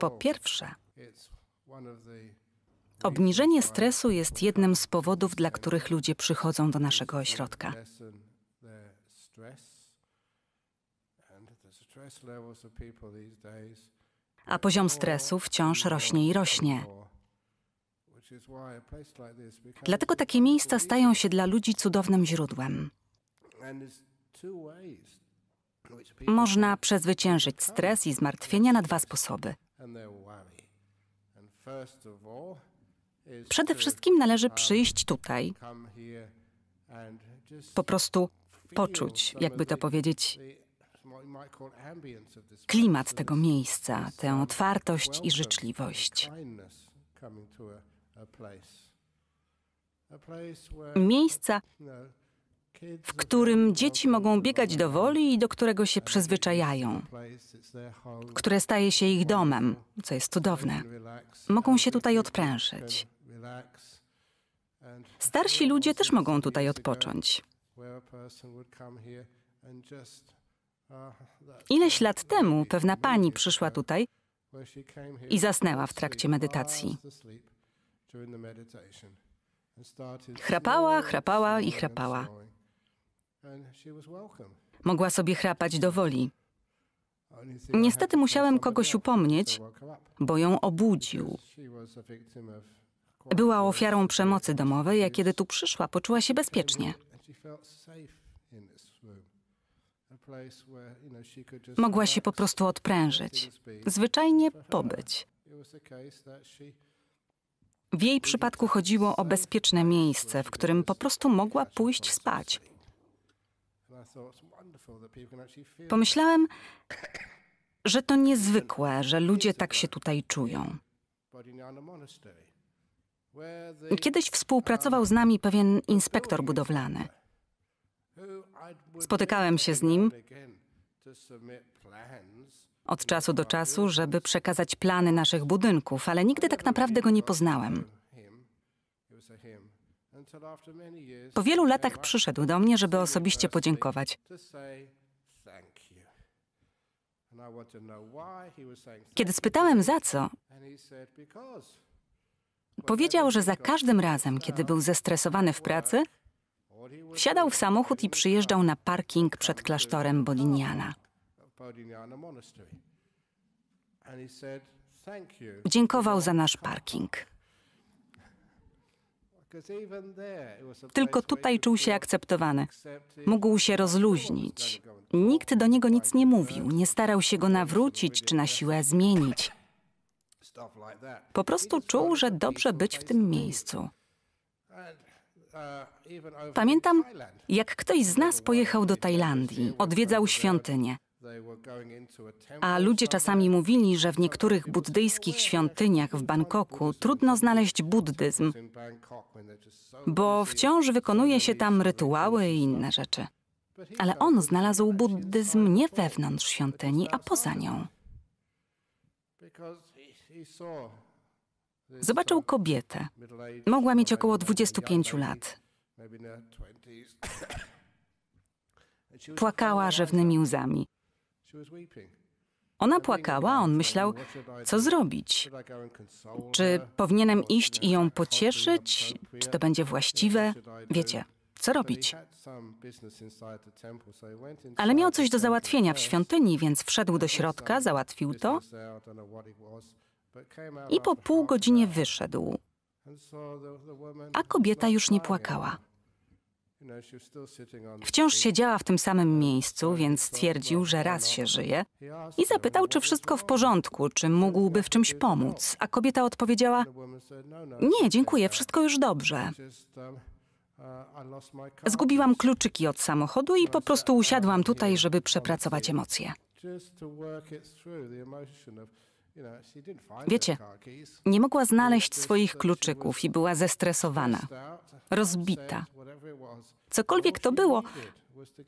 Po pierwsze, obniżenie stresu jest jednym z powodów, dla których ludzie przychodzą do naszego ośrodka. A poziom stresu wciąż rośnie i rośnie. Dlatego takie miejsca stają się dla ludzi cudownym źródłem. Można przezwyciężyć stres i zmartwienia na dwa sposoby. Przede wszystkim należy przyjść tutaj, po prostu poczuć, jakby to powiedzieć, klimat tego miejsca, tę otwartość i życzliwość. Miejsca, w którym dzieci mogą biegać do woli i do którego się przyzwyczajają, które staje się ich domem, co jest cudowne. Mogą się tutaj odprężyć. Starsi ludzie też mogą tutaj odpocząć. Ileś lat temu pewna pani przyszła tutaj i zasnęła w trakcie medytacji. Chrapała, chrapała i chrapała. Mogła sobie chrapać do woli. Niestety musiałem kogoś upomnieć, bo ją obudził. Była ofiarą przemocy domowej, a kiedy tu przyszła, poczuła się bezpiecznie. Mogła się po prostu odprężyć, zwyczajnie pobyć. W jej przypadku chodziło o bezpieczne miejsce, w którym po prostu mogła pójść spać. Pomyślałem, że to niezwykłe, że ludzie tak się tutaj czują. Kiedyś współpracował z nami pewien inspektor budowlany. Spotykałem się z nim od czasu do czasu, żeby przekazać plany naszych budynków, ale nigdy tak naprawdę go nie poznałem. Po wielu latach przyszedł do mnie, żeby osobiście podziękować. Kiedy spytałem za co, powiedział, że za każdym razem, kiedy był zestresowany w pracy, wsiadał w samochód i przyjeżdżał na parking przed klasztorem Bodiniana. Dziękował za nasz parking. Tylko tutaj czuł się akceptowany. Mógł się rozluźnić. Nikt do niego nic nie mówił, nie starał się go nawrócić czy na siłę zmienić. Po prostu czuł, że dobrze być w tym miejscu. Pamiętam, jak ktoś z nas pojechał do Tajlandii, odwiedzał świątynię. A ludzie czasami mówili, że w niektórych buddyjskich świątyniach w Bangkoku trudno znaleźć buddyzm, bo wciąż wykonuje się tam rytuały i inne rzeczy. Ale on znalazł buddyzm nie wewnątrz świątyni, a poza nią. Zobaczył kobietę. Mogła mieć około 25 lat. Płakała rzewnymi łzami. Ona płakała, on myślał, co zrobić. Czy powinienem iść i ją pocieszyć? Czy to będzie właściwe? Wiecie, co robić? Ale miał coś do załatwienia w świątyni, więc wszedł do środka, załatwił to i po pół godzinie wyszedł. A kobieta już nie płakała. Wciąż siedziała w tym samym miejscu, więc stwierdził, że raz się żyje i zapytał, czy wszystko w porządku, czy mógłby w czymś pomóc. A kobieta odpowiedziała: no, no, Nie, dziękuję, wszystko już dobrze. Um, uh, Zgubiłam kluczyki od samochodu i po prostu usiadłam tutaj, żeby przepracować emocje. Wiecie, nie mogła znaleźć swoich kluczyków i była zestresowana, rozbita. Cokolwiek to było,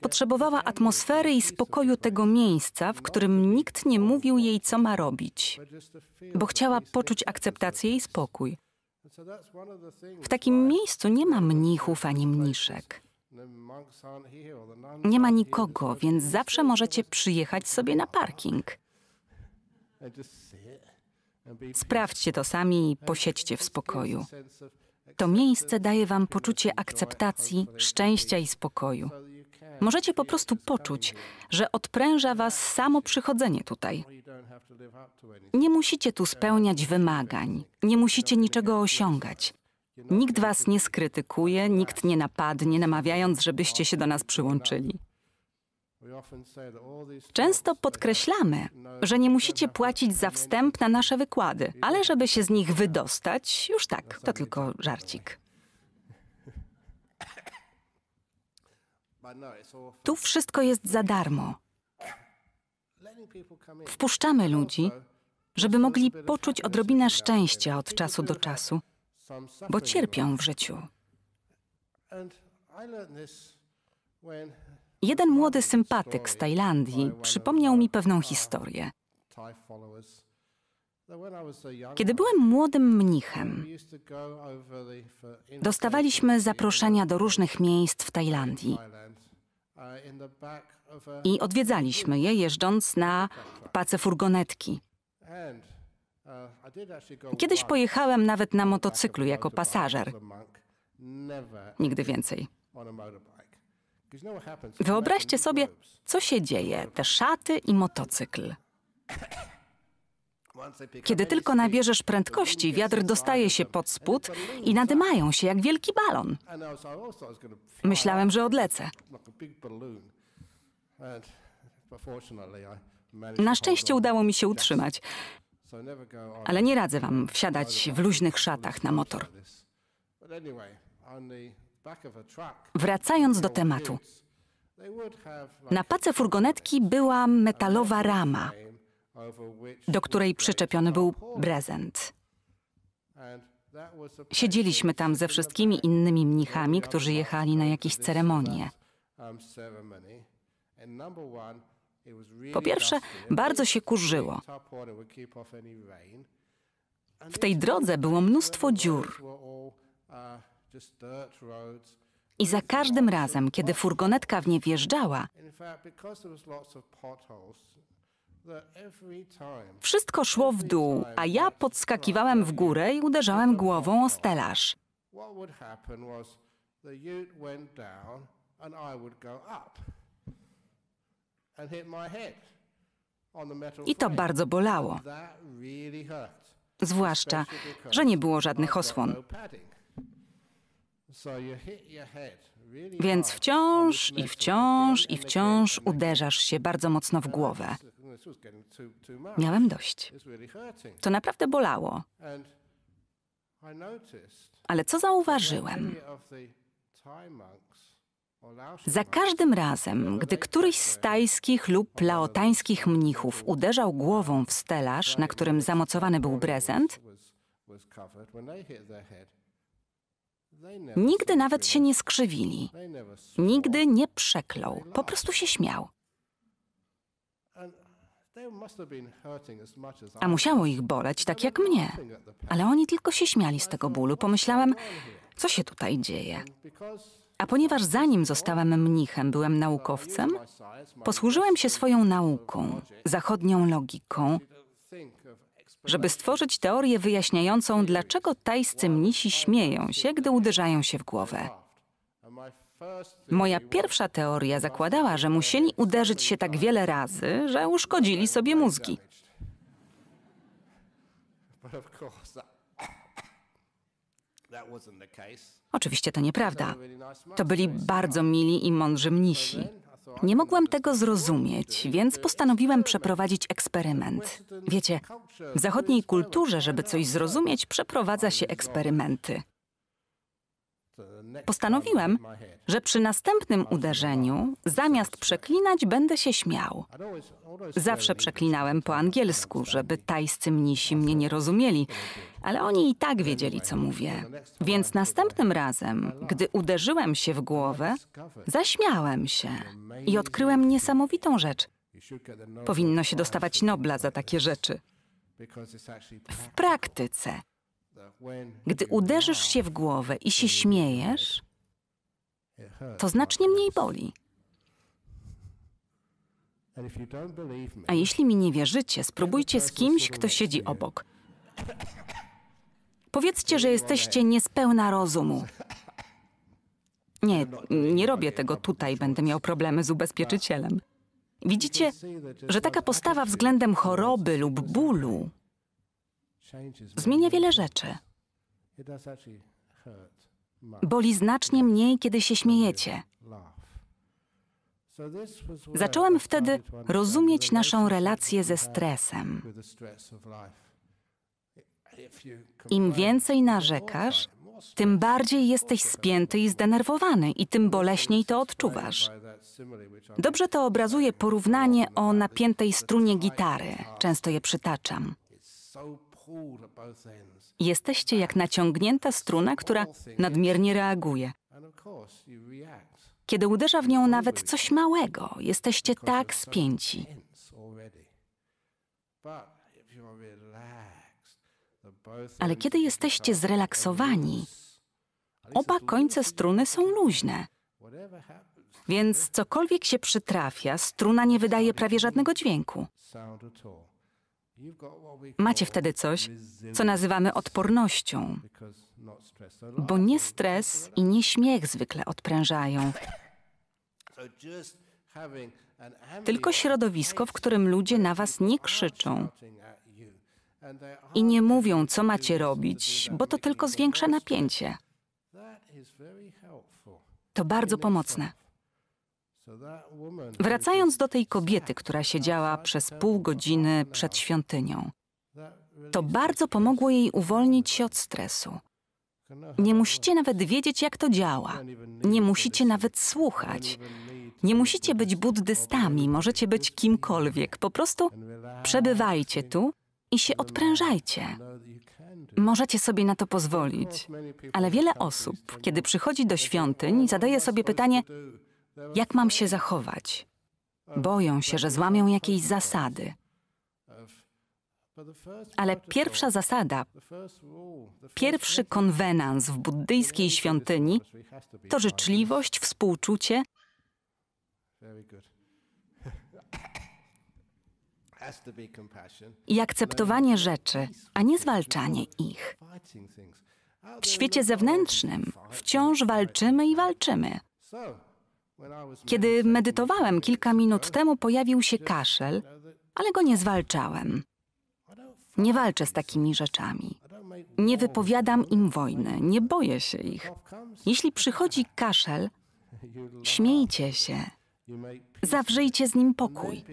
potrzebowała atmosfery i spokoju tego miejsca, w którym nikt nie mówił jej, co ma robić, bo chciała poczuć akceptację i spokój. W takim miejscu nie ma mnichów ani mniszek. Nie ma nikogo, więc zawsze możecie przyjechać sobie na parking. Sprawdźcie to sami i posiedźcie w spokoju. To miejsce daje Wam poczucie akceptacji, szczęścia i spokoju. Możecie po prostu poczuć, że odpręża Was samo przychodzenie tutaj. Nie musicie tu spełniać wymagań, nie musicie niczego osiągać. Nikt Was nie skrytykuje, nikt nie napadnie, namawiając, żebyście się do nas przyłączyli. Często podkreślamy, że nie musicie płacić za wstęp na nasze wykłady, ale żeby się z nich wydostać, już tak, to tylko żarcik. Tu wszystko jest za darmo. Wpuszczamy ludzi, żeby mogli poczuć odrobinę szczęścia od czasu do czasu, bo cierpią w życiu. Jeden młody sympatyk z Tajlandii przypomniał mi pewną historię. Kiedy byłem młodym mnichem, dostawaliśmy zaproszenia do różnych miejsc w Tajlandii i odwiedzaliśmy je jeżdżąc na pace furgonetki. Kiedyś pojechałem nawet na motocyklu jako pasażer. Nigdy więcej. Wyobraźcie sobie, co się dzieje, te szaty i motocykl. Kiedy tylko nabierzesz prędkości, wiatr dostaje się pod spód i nadymają się jak wielki balon. Myślałem, że odlecę. Na szczęście udało mi się utrzymać, ale nie radzę wam wsiadać w luźnych szatach na motor. Wracając do tematu. Na pace furgonetki była metalowa rama, do której przyczepiony był prezent. Siedzieliśmy tam ze wszystkimi innymi mnichami, którzy jechali na jakieś ceremonie. Um, po pierwsze, bardzo się kurzyło. W tej drodze było mnóstwo dziur. I za każdym razem, kiedy furgonetka w nie wjeżdżała, wszystko szło w dół, a ja podskakiwałem w górę i uderzałem głową o stelaż. I to bardzo bolało. Zwłaszcza, że nie było żadnych no osłon. Więc wciąż i wciąż i wciąż uderzasz się bardzo mocno w głowę. Miałem dość. To naprawdę bolało. Ale co zauważyłem? Za każdym razem, gdy któryś z tajskich lub laotańskich mnichów uderzał głową w stelaż, na którym zamocowany był prezent, Nigdy nawet się nie skrzywili. Nigdy nie przeklął. Po prostu się śmiał. A musiało ich boleć, tak jak mnie. Ale oni tylko się śmiali z tego bólu. Pomyślałem, co się tutaj dzieje? A ponieważ zanim zostałem mnichem, byłem naukowcem, posłużyłem się swoją nauką, zachodnią logiką, żeby stworzyć teorię wyjaśniającą, dlaczego tajscy mnisi śmieją się, gdy uderzają się w głowę. Moja pierwsza teoria zakładała, że musieli uderzyć się tak wiele razy, że uszkodzili sobie mózgi. Oczywiście to nieprawda. To byli bardzo mili i mądrzy mnisi. Nie mogłem tego zrozumieć, więc postanowiłem przeprowadzić eksperyment. Wiecie, w zachodniej kulturze, żeby coś zrozumieć, przeprowadza się eksperymenty. Postanowiłem, że przy następnym uderzeniu, zamiast przeklinać, będę się śmiał. Zawsze przeklinałem po angielsku, żeby tajscy mnisi mnie nie rozumieli, ale oni i tak wiedzieli, co mówię. Więc następnym razem, gdy uderzyłem się w głowę, zaśmiałem się i odkryłem niesamowitą rzecz. Powinno się dostawać Nobla za takie rzeczy. W praktyce, gdy uderzysz się w głowę i się śmiejesz, to znacznie mniej boli. A jeśli mi nie wierzycie, spróbujcie z kimś, kto siedzi obok. Powiedzcie, że jesteście niespełna rozumu. Nie, nie robię tego tutaj, będę miał problemy z ubezpieczycielem. Widzicie, że taka postawa względem choroby lub bólu zmienia wiele rzeczy. Boli znacznie mniej, kiedy się śmiejecie. Zacząłem wtedy rozumieć naszą relację ze stresem. Im więcej narzekasz, tym bardziej jesteś spięty i zdenerwowany i tym boleśniej to odczuwasz. Dobrze to obrazuje porównanie o napiętej strunie gitary. Często je przytaczam. Jesteście jak naciągnięta struna, która nadmiernie reaguje. Kiedy uderza w nią nawet coś małego, jesteście tak spięci. Ale kiedy jesteście zrelaksowani, oba końce struny są luźne. Więc cokolwiek się przytrafia, struna nie wydaje prawie żadnego dźwięku. Macie wtedy coś, co nazywamy odpornością, bo nie stres i nie śmiech zwykle odprężają, tylko środowisko, w którym ludzie na was nie krzyczą, i nie mówią, co macie robić, bo to tylko zwiększa napięcie. To bardzo pomocne. Wracając do tej kobiety, która siedziała przez pół godziny przed świątynią, to bardzo pomogło jej uwolnić się od stresu. Nie musicie nawet wiedzieć, jak to działa. Nie musicie nawet słuchać. Nie musicie być buddystami, możecie być kimkolwiek. Po prostu przebywajcie tu i się odprężajcie. Możecie sobie na to pozwolić, ale wiele osób, kiedy przychodzi do świątyń, zadaje sobie pytanie, jak mam się zachować? Boją się, że złamią jakieś zasady. Ale pierwsza zasada, pierwszy konwenans w buddyjskiej świątyni to życzliwość, współczucie i akceptowanie rzeczy, a nie zwalczanie ich. W świecie zewnętrznym wciąż walczymy i walczymy. Kiedy medytowałem kilka minut temu, pojawił się kaszel, ale go nie zwalczałem. Nie walczę z takimi rzeczami. Nie wypowiadam im wojny, nie boję się ich. Jeśli przychodzi kaszel, śmiejcie się, Zawrzyjcie z nim pokój.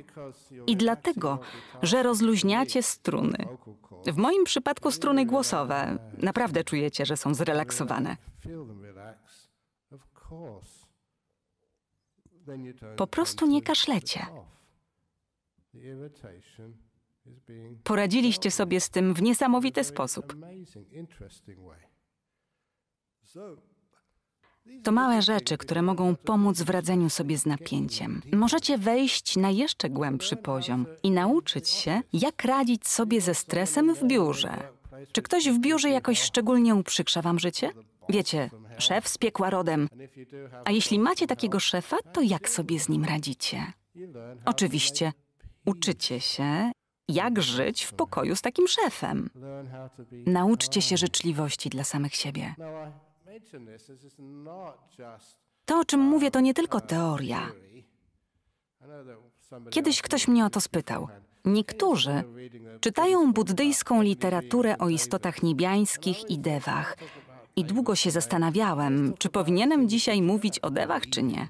I dlatego, że rozluźniacie struny. W moim przypadku struny głosowe. Naprawdę czujecie, że są zrelaksowane. Po prostu nie kaszlecie. Poradziliście sobie z tym w niesamowity sposób. To małe rzeczy, które mogą pomóc w radzeniu sobie z napięciem. Możecie wejść na jeszcze głębszy poziom i nauczyć się, jak radzić sobie ze stresem w biurze. Czy ktoś w biurze jakoś szczególnie uprzykrza wam życie? Wiecie, szef z piekła rodem. A jeśli macie takiego szefa, to jak sobie z nim radzicie? Oczywiście, uczycie się, jak żyć w pokoju z takim szefem. Nauczcie się życzliwości dla samych siebie. To, o czym mówię, to nie tylko uh, teoria. Kiedyś ktoś mnie o to spytał. Niektórzy czytają buddyjską literaturę o istotach niebiańskich i dewach. I długo się zastanawiałem, czy powinienem dzisiaj mówić o dewach, czy nie.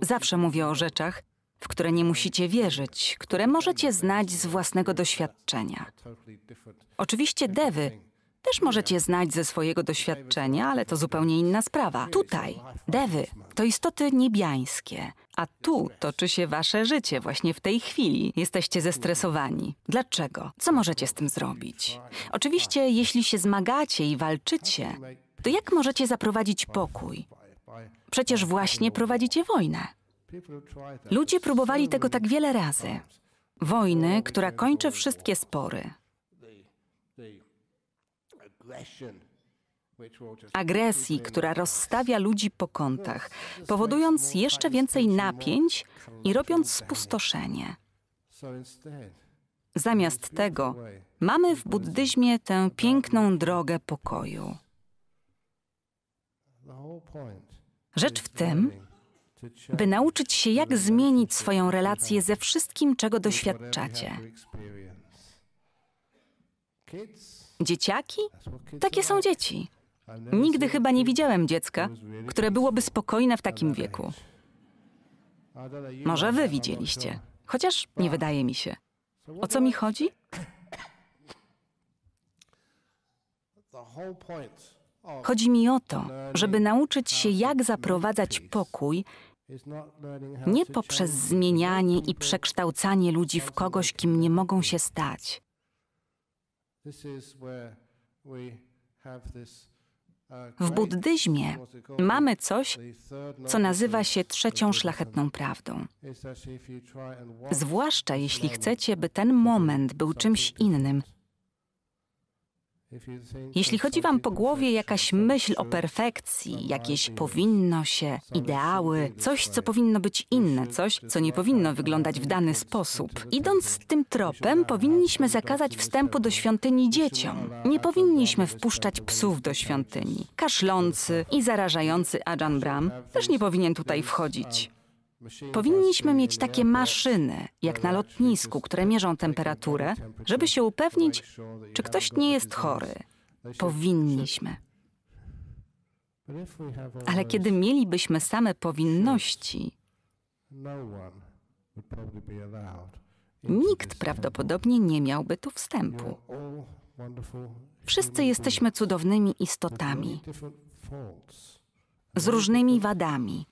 Zawsze mówię o rzeczach, w które nie musicie wierzyć, które możecie znać z własnego doświadczenia. Oczywiście dewy też możecie znać ze swojego doświadczenia, ale to zupełnie inna sprawa. Tutaj, dewy, to istoty niebiańskie, a tu toczy się wasze życie właśnie w tej chwili. Jesteście zestresowani. Dlaczego? Co możecie z tym zrobić? Oczywiście, jeśli się zmagacie i walczycie, to jak możecie zaprowadzić pokój? Przecież właśnie prowadzicie wojnę. Ludzie próbowali tego tak wiele razy. Wojny, która kończy wszystkie spory, agresji, która rozstawia ludzi po kątach, powodując jeszcze więcej napięć i robiąc spustoszenie. Zamiast tego mamy w buddyzmie tę piękną drogę pokoju. Rzecz w tym, by nauczyć się, jak zmienić swoją relację ze wszystkim, czego doświadczacie. Dzieciaki? Takie są dzieci. Nigdy chyba nie widziałem dziecka, które byłoby spokojne w takim wieku. Może wy widzieliście, chociaż nie wydaje mi się. O co mi chodzi? Chodzi mi o to, żeby nauczyć się, jak zaprowadzać pokój, nie poprzez zmienianie i przekształcanie ludzi w kogoś, kim nie mogą się stać, Uh, w buddyzmie mamy coś, co nazywa się trzecią szlachetną prawdą. Zwłaszcza jeśli chcecie, by ten moment był czymś innym jeśli chodzi Wam po głowie jakaś myśl o perfekcji, jakieś powinno się, ideały, coś, co powinno być inne, coś, co nie powinno wyglądać w dany sposób, idąc tym tropem, powinniśmy zakazać wstępu do świątyni dzieciom. Nie powinniśmy wpuszczać psów do świątyni. Kaszlący i zarażający Ajan Bram też nie powinien tutaj wchodzić. Powinniśmy mieć takie maszyny, jak na lotnisku, które mierzą temperaturę, żeby się upewnić, czy ktoś nie jest chory. Powinniśmy. Ale kiedy mielibyśmy same powinności, nikt prawdopodobnie nie miałby tu wstępu. Wszyscy jesteśmy cudownymi istotami, z różnymi wadami.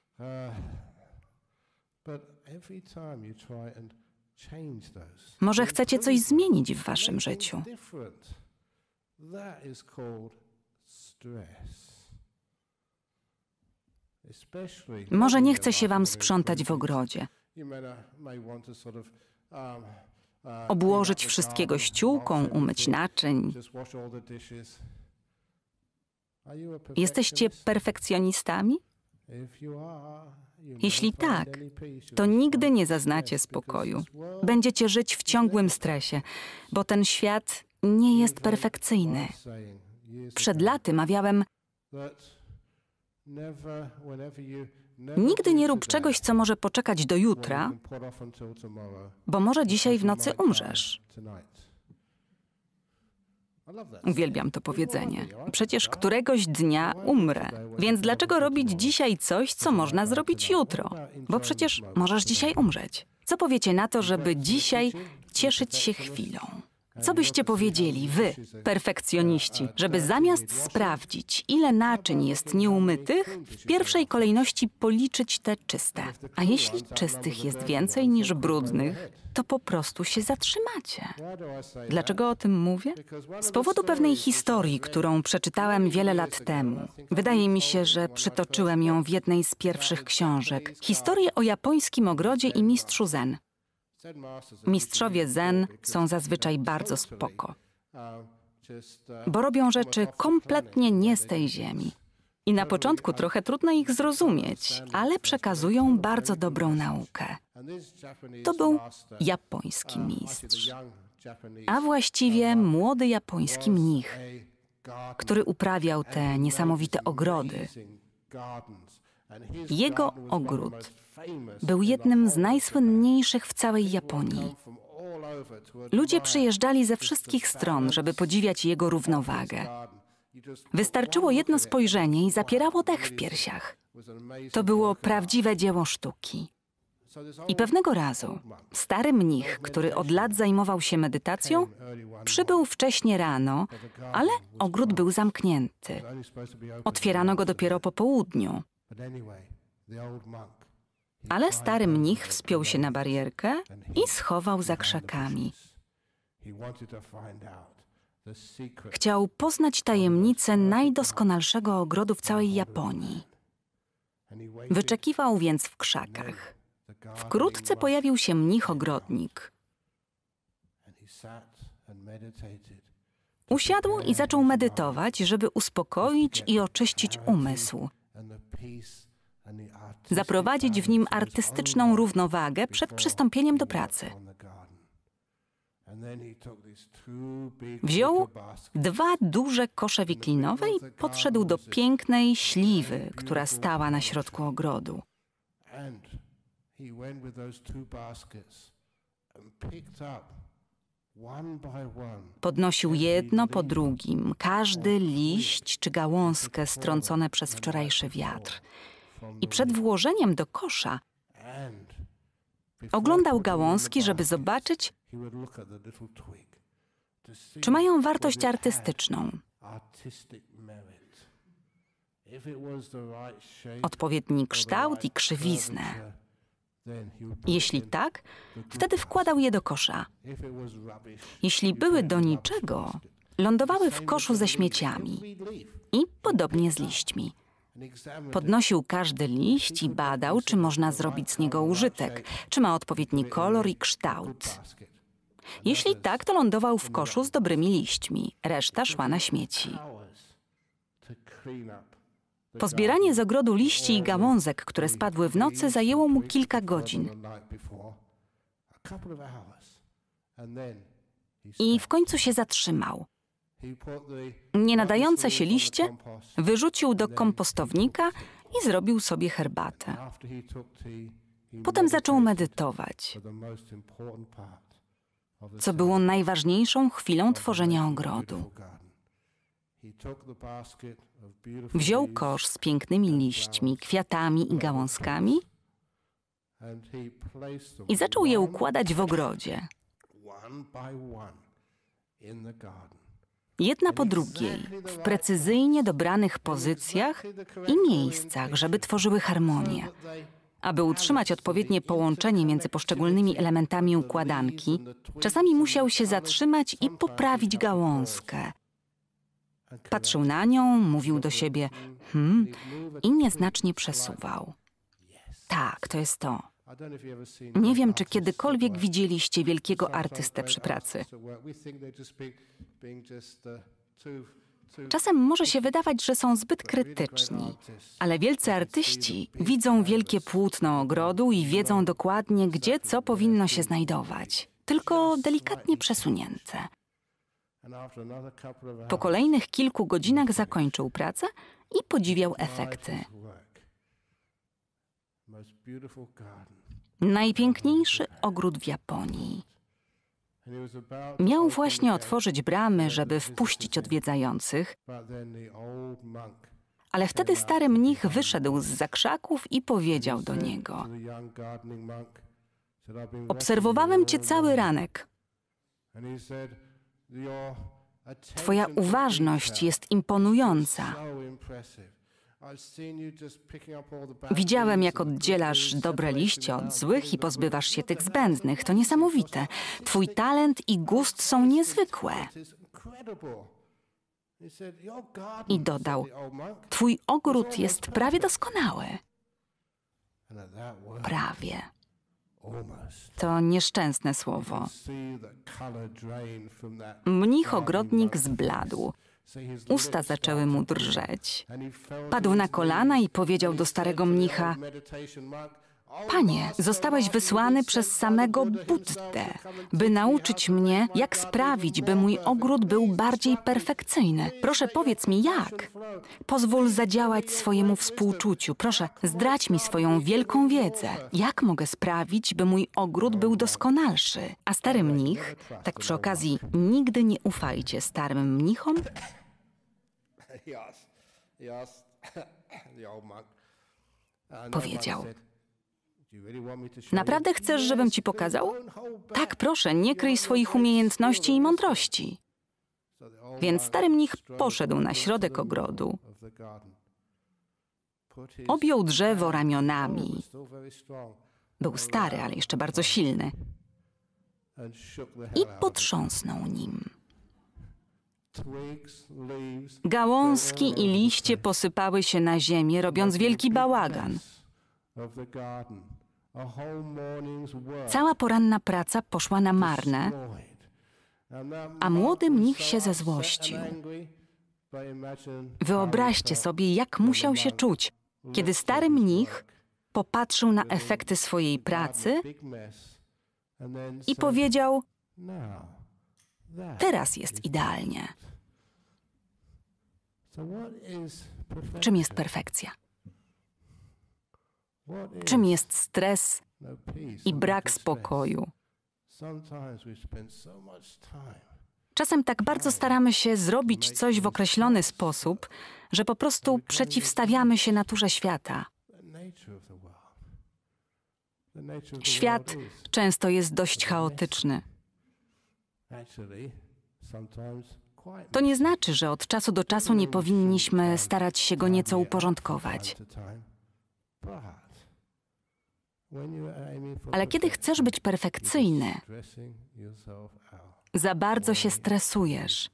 Może chcecie coś zmienić w waszym życiu. Może nie chce się wam sprzątać w ogrodzie, um, uh, obłożyć wszystkiego ściółką, umyć naczyń. Jesteście perfekcjonistami? Jeśli tak, to nigdy nie zaznacie spokoju. Będziecie żyć w ciągłym stresie, bo ten świat nie jest perfekcyjny. Przed laty mawiałem, Nigdy nie rób czegoś, co może poczekać do jutra, bo może dzisiaj w nocy umrzesz. Uwielbiam to powiedzenie. Przecież któregoś dnia umrę. Więc dlaczego robić dzisiaj coś, co można zrobić jutro? Bo przecież możesz dzisiaj umrzeć. Co powiecie na to, żeby dzisiaj cieszyć się chwilą? Co byście powiedzieli, wy, perfekcjoniści, żeby zamiast sprawdzić, ile naczyń jest nieumytych, w pierwszej kolejności policzyć te czyste? A jeśli czystych jest więcej niż brudnych, to po prostu się zatrzymacie. Dlaczego o tym mówię? Z powodu pewnej historii, którą przeczytałem wiele lat temu. Wydaje mi się, że przytoczyłem ją w jednej z pierwszych książek. Historię o japońskim ogrodzie i mistrzu Zen. Mistrzowie Zen są zazwyczaj bardzo spoko, bo robią rzeczy kompletnie nie z tej ziemi. I na początku trochę trudno ich zrozumieć, ale przekazują bardzo dobrą naukę. To był japoński mistrz, a właściwie młody japoński mnich, który uprawiał te niesamowite ogrody. Jego ogród był jednym z najsłynniejszych w całej Japonii. Ludzie przyjeżdżali ze wszystkich stron, żeby podziwiać jego równowagę. Wystarczyło jedno spojrzenie i zapierało dech w piersiach. To było prawdziwe dzieło sztuki. I pewnego razu stary mnich, który od lat zajmował się medytacją, przybył wcześnie rano, ale ogród był zamknięty. Otwierano go dopiero po południu. Ale stary mnich wspiął się na barierkę i schował za krzakami. Chciał poznać tajemnicę najdoskonalszego ogrodu w całej Japonii. Wyczekiwał więc w krzakach. Wkrótce pojawił się mnich ogrodnik. Usiadł i zaczął medytować, żeby uspokoić i oczyścić umysł zaprowadzić w nim artystyczną równowagę przed przystąpieniem do pracy. Wziął dwa duże kosze wiklinowe i podszedł do pięknej śliwy, która stała na środku ogrodu. he went with those two baskets and picked up Podnosił jedno po drugim, każdy liść czy gałązkę strącone przez wczorajszy wiatr. I przed włożeniem do kosza oglądał gałązki, żeby zobaczyć, czy mają wartość artystyczną. Odpowiedni kształt i krzywiznę. Jeśli tak, wtedy wkładał je do kosza. Jeśli były do niczego, lądowały w koszu ze śmieciami i podobnie z liśćmi. Podnosił każdy liść i badał, czy można zrobić z niego użytek, czy ma odpowiedni kolor i kształt. Jeśli tak, to lądował w koszu z dobrymi liśćmi, reszta szła na śmieci. Pozbieranie z ogrodu liści i gałązek, które spadły w nocy, zajęło mu kilka godzin. I w końcu się zatrzymał. Nienadające się liście wyrzucił do kompostownika i zrobił sobie herbatę. Potem zaczął medytować, co było najważniejszą chwilą tworzenia ogrodu. Wziął kosz z pięknymi liśćmi, kwiatami i gałązkami i zaczął je układać w ogrodzie, jedna po drugiej, w precyzyjnie dobranych pozycjach i miejscach, żeby tworzyły harmonię. Aby utrzymać odpowiednie połączenie między poszczególnymi elementami układanki, czasami musiał się zatrzymać i poprawić gałązkę, Patrzył na nią, mówił do siebie hmm i nieznacznie przesuwał. Tak, to jest to. Nie wiem, czy kiedykolwiek widzieliście wielkiego artystę przy pracy. Czasem może się wydawać, że są zbyt krytyczni, ale wielcy artyści widzą wielkie płótno ogrodu i wiedzą dokładnie, gdzie co powinno się znajdować, tylko delikatnie przesunięte. Po kolejnych kilku godzinach zakończył pracę i podziwiał efekty. Najpiękniejszy ogród w Japonii. Miał właśnie otworzyć bramy, żeby wpuścić odwiedzających, ale wtedy stary mnich wyszedł z zakrzaków i powiedział do niego: Obserwowałem cię cały ranek. Twoja uważność jest imponująca. Widziałem, jak oddzielasz dobre liście od złych i pozbywasz się tych zbędnych. To niesamowite. Twój talent i gust są niezwykłe. I dodał: Twój ogród jest prawie doskonały. Prawie. To nieszczęsne słowo. Mnich ogrodnik zbladł. Usta zaczęły mu drżeć. Padł na kolana i powiedział do starego mnicha: Panie, zostałeś wysłany przez samego Buddhę, by nauczyć mnie, jak sprawić, by mój ogród był bardziej perfekcyjny. Proszę, powiedz mi jak. Pozwól zadziałać swojemu współczuciu. Proszę, zdrać mi swoją wielką wiedzę. Jak mogę sprawić, by mój ogród był doskonalszy? A stary mnich, tak przy okazji, nigdy nie ufajcie starym mnichom. Uh, no, Powiedział. Naprawdę chcesz, żebym ci pokazał? Tak, proszę, nie kryj swoich umiejętności i mądrości. Więc stary mnich poszedł na środek ogrodu. Objął drzewo ramionami. Był stary, ale jeszcze bardzo silny. I potrząsnął nim. Gałązki i liście posypały się na ziemię, robiąc wielki bałagan. Cała poranna praca poszła na marne, a młody mnich się zezłościł. Wyobraźcie sobie, jak musiał się czuć, kiedy stary mnich popatrzył na efekty swojej pracy i powiedział: Teraz jest idealnie. Czym jest perfekcja? czym jest stres i brak spokoju. Czasem tak bardzo staramy się zrobić coś w określony sposób, że po prostu przeciwstawiamy się naturze świata. Świat często jest dość chaotyczny. To nie znaczy, że od czasu do czasu nie powinniśmy starać się go nieco uporządkować. Ale kiedy chcesz być perfekcyjny, za bardzo się stresujesz.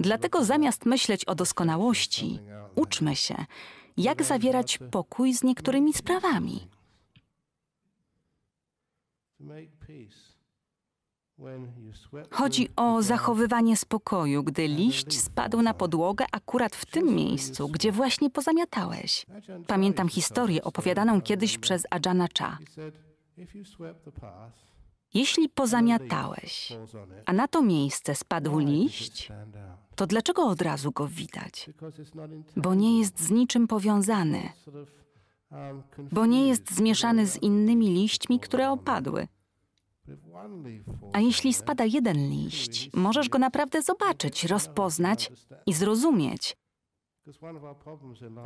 Dlatego zamiast myśleć o doskonałości, uczmy się, jak zawierać pokój z niektórymi sprawami. Chodzi o zachowywanie spokoju, gdy liść spadł na podłogę akurat w tym miejscu, gdzie właśnie pozamiatałeś. Pamiętam historię opowiadaną kiedyś przez Ajana Cha. Jeśli pozamiatałeś, a na to miejsce spadł liść, to dlaczego od razu go widać? Bo nie jest z niczym powiązany, um, bo nie jest zmieszany z innymi liśćmi, które opadły. A jeśli spada jeden liść, możesz go naprawdę zobaczyć, rozpoznać i zrozumieć.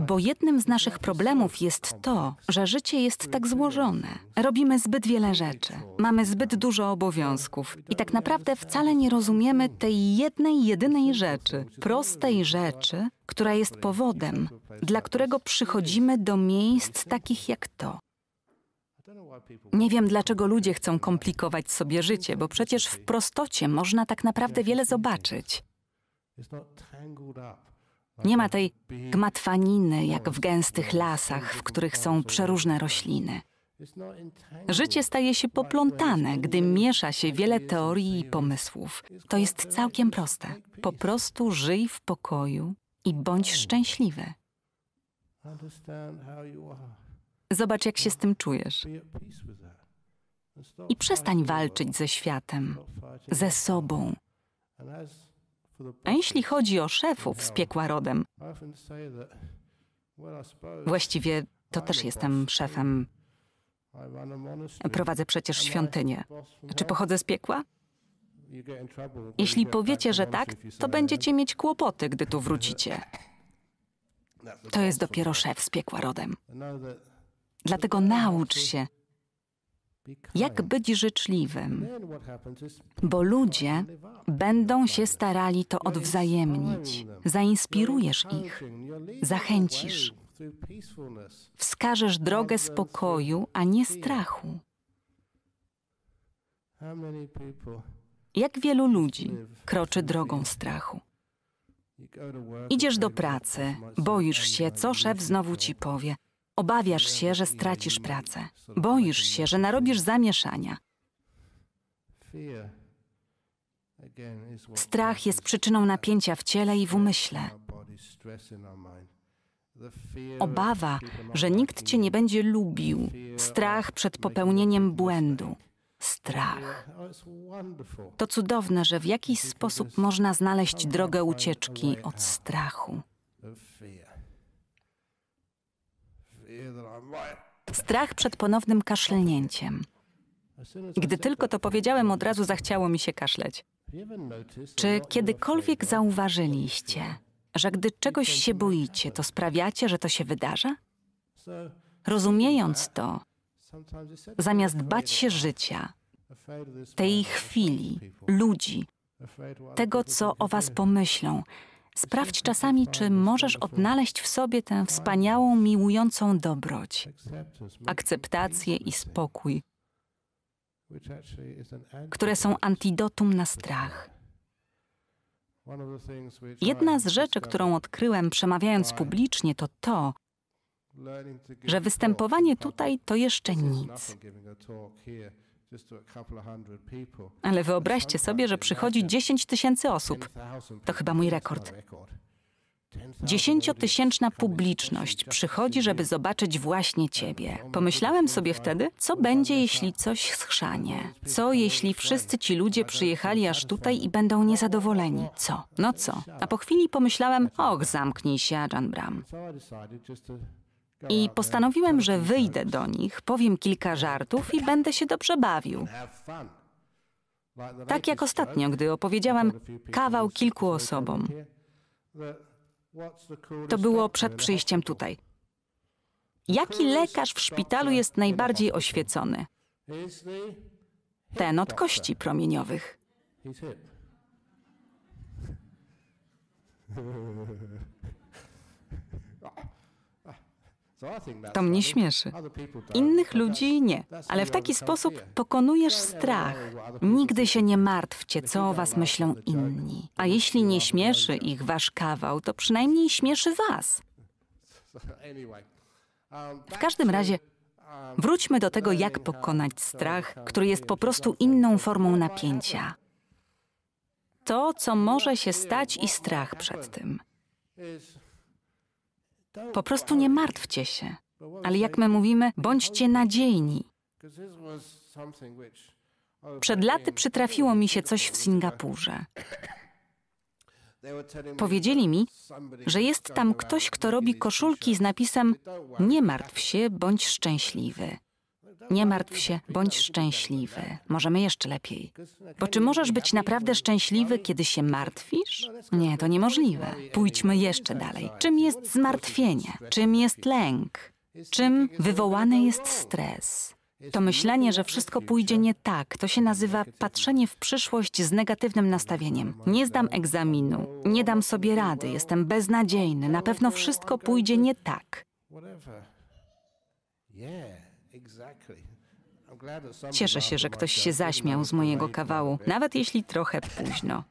Bo jednym z naszych problemów jest to, że życie jest tak złożone. Robimy zbyt wiele rzeczy, mamy zbyt dużo obowiązków i tak naprawdę wcale nie rozumiemy tej jednej, jedynej rzeczy, prostej rzeczy, która jest powodem, dla którego przychodzimy do miejsc takich jak to. Nie wiem, dlaczego ludzie chcą komplikować sobie życie, bo przecież w prostocie można tak naprawdę wiele zobaczyć. Nie ma tej gmatwaniny, jak w gęstych lasach, w których są przeróżne rośliny. Życie staje się poplątane, gdy miesza się wiele teorii i pomysłów. To jest całkiem proste. Po prostu żyj w pokoju i bądź szczęśliwy. Understand how you are. Zobacz, jak się z tym czujesz. I przestań walczyć ze światem, ze sobą. A jeśli chodzi o szefów z piekła rodem, właściwie to też jestem szefem. Prowadzę przecież świątynię. Czy pochodzę z piekła? Jeśli powiecie, że tak, to będziecie mieć kłopoty, gdy tu wrócicie. To jest dopiero szef z piekła rodem. Dlatego naucz się, jak być życzliwym, bo ludzie będą się starali to odwzajemnić. Zainspirujesz ich, zachęcisz, wskażesz drogę spokoju, a nie strachu. Jak wielu ludzi kroczy drogą strachu? Idziesz do pracy, boisz się, co szef znowu ci powie. Obawiasz się, że stracisz pracę. Boisz się, że narobisz zamieszania. Strach jest przyczyną napięcia w ciele i w umyśle. Obawa, że nikt cię nie będzie lubił. Strach przed popełnieniem błędu. Strach. To cudowne, że w jakiś sposób można znaleźć drogę ucieczki od strachu. Strach przed ponownym kaszlnięciem. Gdy tylko to powiedziałem, od razu zachciało mi się kaszleć. Czy kiedykolwiek zauważyliście, że gdy czegoś się boicie, to sprawiacie, że to się wydarza? Rozumiejąc to, zamiast bać się życia, tej chwili, ludzi, tego, co o was pomyślą, Sprawdź czasami, czy możesz odnaleźć w sobie tę wspaniałą, miłującą dobroć, akceptację i spokój, które są antidotum na strach. Jedna z rzeczy, którą odkryłem przemawiając publicznie, to to, że występowanie tutaj to jeszcze nic. Ale wyobraźcie sobie, że przychodzi 10 tysięcy osób. To chyba mój rekord. Dziesięciotysięczna publiczność przychodzi, żeby zobaczyć właśnie Ciebie. Pomyślałem sobie wtedy, co będzie, jeśli coś schrzanie? Co, jeśli wszyscy ci ludzie przyjechali aż tutaj i będą niezadowoleni? Co? No co? A po chwili pomyślałem, och, zamknij się, Jan Bram. I postanowiłem, że wyjdę do nich, powiem kilka żartów i będę się dobrze bawił. Tak jak ostatnio, gdy opowiedziałem kawał kilku osobom. To było przed przyjściem tutaj. Jaki lekarz w szpitalu jest najbardziej oświecony? Ten od kości promieniowych. To mnie śmieszy. Innych ludzi nie, ale w taki sposób pokonujesz strach. Nigdy się nie martwcie, co o was myślą inni. A jeśli nie śmieszy ich wasz kawał, to przynajmniej śmieszy was. Um, w każdym razie um, wróćmy do tego, jak pokonać strach, który jest po prostu inną formą napięcia. To, co może się stać i strach przed tym. Po prostu nie martwcie się. Ale jak my mówimy, bądźcie nadziejni. Przed laty przytrafiło mi się coś w Singapurze. Powiedzieli mi, że jest tam ktoś, kto robi koszulki z napisem Nie martw się, bądź szczęśliwy. Nie martw się, bądź szczęśliwy. Możemy jeszcze lepiej. Bo czy możesz być naprawdę szczęśliwy, kiedy się martwisz? Nie, to niemożliwe. Pójdźmy jeszcze dalej. Czym jest zmartwienie? Czym jest lęk? Czym wywołany jest stres? To myślenie, że wszystko pójdzie nie tak, to się nazywa patrzenie w przyszłość z negatywnym nastawieniem. Nie zdam egzaminu, nie dam sobie rady, jestem beznadziejny, na pewno wszystko pójdzie nie tak. Yeah. Cieszę się, że ktoś się zaśmiał z mojego kawału, nawet jeśli trochę późno.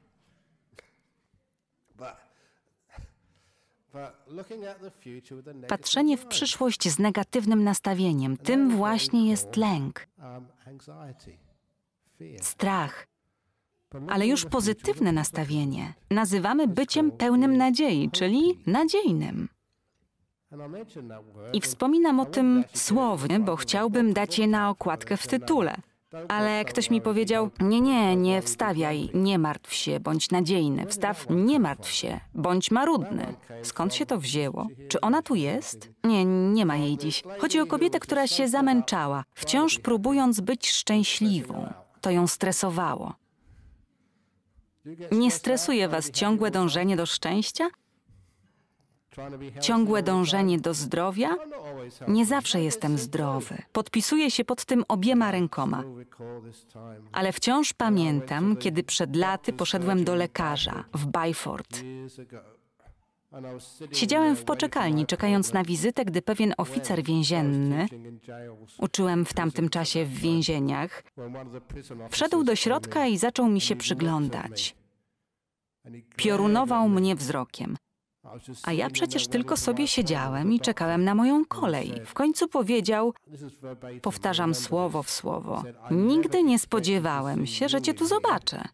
Patrzenie w przyszłość z negatywnym nastawieniem, tym właśnie jest lęk, um, strach. Ale już pozytywne nastawienie nazywamy byciem pełnym nadziei, czyli nadziejnym. I wspominam o tym słownie, bo chciałbym dać je na okładkę w tytule. Ale ktoś mi powiedział: Nie, nie, nie wstawiaj, nie martw się, bądź nadziejny. Wstaw, nie martw się, bądź marudny. Skąd się to wzięło? Czy ona tu jest? Nie, nie ma jej dziś. Chodzi o kobietę, która się zamęczała, wciąż próbując być szczęśliwą. To ją stresowało. Nie stresuje was ciągłe dążenie do szczęścia? Ciągłe dążenie do zdrowia? Nie zawsze jestem zdrowy. Podpisuję się pod tym obiema rękoma. Ale wciąż pamiętam, kiedy przed laty poszedłem do lekarza w Byford. Siedziałem w poczekalni, czekając na wizytę, gdy pewien oficer więzienny, uczyłem w tamtym czasie w więzieniach, wszedł do środka i zaczął mi się przyglądać. Piorunował mnie wzrokiem. A ja przecież tylko sobie siedziałem i czekałem na moją kolej. W końcu powiedział, powtarzam słowo w słowo, nigdy nie spodziewałem się, że cię tu zobaczę.